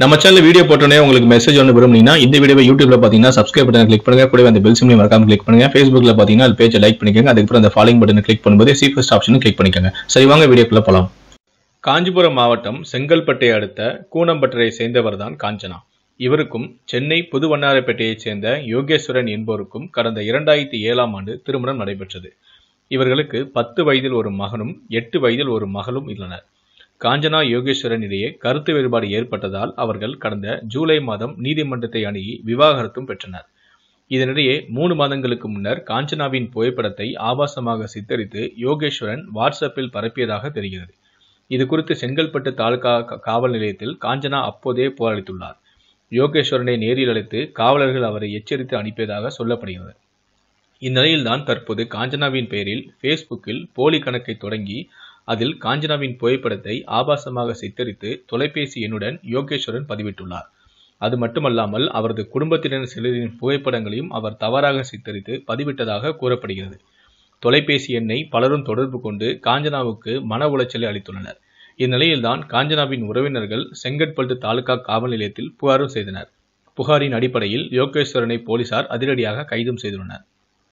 நம்ம channel video போட்டோன்னே உங்களுக்கு மெசேஜ் ஒன்று விரும்புனீங்கன்னா இந்த வீடியோ யூடியூப்ல பார்த்தீங்கன்னா சப்ஸ்கிரைப் பட்டன் கிளிக் பண்ணுங்க கூட அந்த பெல் சிம்லையும் மறக்காம கிளிக் பண்ணுங்க ஃபேஸ்புக்ல பார்த்தீங்கன்னா அது பேஜை லைக் பண்ணிக்கோங்க அதுக்கப்புறம் அந்த ஃபாலோயிங் பட்டன் கிளிக் பண்ணும்போது சி ஃபர்ஸ்ட் ஆப்ஷன் கிளிக் பண்ணிக்கோங்க சரி வாங்க வீடியோக்குள்ள போகலாம் காஞ்சிபுரம் மாவட்டம் செங்கல்பட்டை அடுத்த கூனம்பட்டரை சேர்ந்தவர் தான் காஞ்சனா இவருக்கும் சென்னை புதுவண்ணாரப்பேட்டையைச் சேர்ந்த யோகேஸ்வரன் என்பவருக்கும் கடந்த இரண்டாயிரத்தி ஏழாம் ஆண்டு திருமணம் நடைபெற்றது இவர்களுக்கு பத்து வயதில் ஒரு மகனும் எட்டு வயதில் ஒரு மகளும் உள்ளனர் காஞ்சனா யோகேஸ்வரன் இடையே கருத்து வேறுபாடு ஏற்பட்டதால் அவர்கள் கடந்த ஜூலை மாதம் நீதிமன்றத்தை அணுகி விவாகரத்தும் பெற்றனர் இதனிடையே மூணு மாதங்களுக்கு முன்னர் காஞ்சனாவின் புகைப்படத்தை ஆபாசமாக சித்தரித்து யோகேஸ்வரன் வாட்ஸ்அப்பில் பரப்பியதாக தெரிகிறது இது குறித்து செங்கல்பட்டு தாலுகா காவல் நிலையத்தில் காஞ்சனா அப்போதே போராளித்துள்ளார் யோகேஸ்வரனை நேரில் அழைத்து காவலர்கள் அவரை எச்சரித்து அனுப்பியதாக சொல்லப்படுகிறது இந்நிலையில்தான் தற்போது காஞ்சனாவின் பெயரில் ஃபேஸ்புக்கில் போலி கணக்கை தொடங்கி அதில் காஞ்சனாவின் புகைப்படத்தை ஆபாசமாக சித்தரித்து தொலைபேசி எண்ணுடன் யோகேஸ்வரன் பதிவிட்டுள்ளார் அது மட்டுமல்லாமல் அவரது குடும்பத்தினர் சிலரின் புகைப்படங்களையும் அவர் தவறாக சித்தரித்து பதிவிட்டதாக கூறப்படுகிறது தொலைபேசி எண்ணை பலரும் தொடர்பு கொண்டு காஞ்சனாவுக்கு மன உளைச்சலை அளித்துள்ளனர் இந்நிலையில்தான் காஞ்சனாவின் உறவினர்கள் செங்கற்பட்டு தாலுகா காவல் நிலையத்தில் புகாரும் செய்தனர் புகாரின் அடிப்படையில் யோகேஸ்வரனை போலீசார் அதிரடியாக கைதும் செய்துள்ளனர்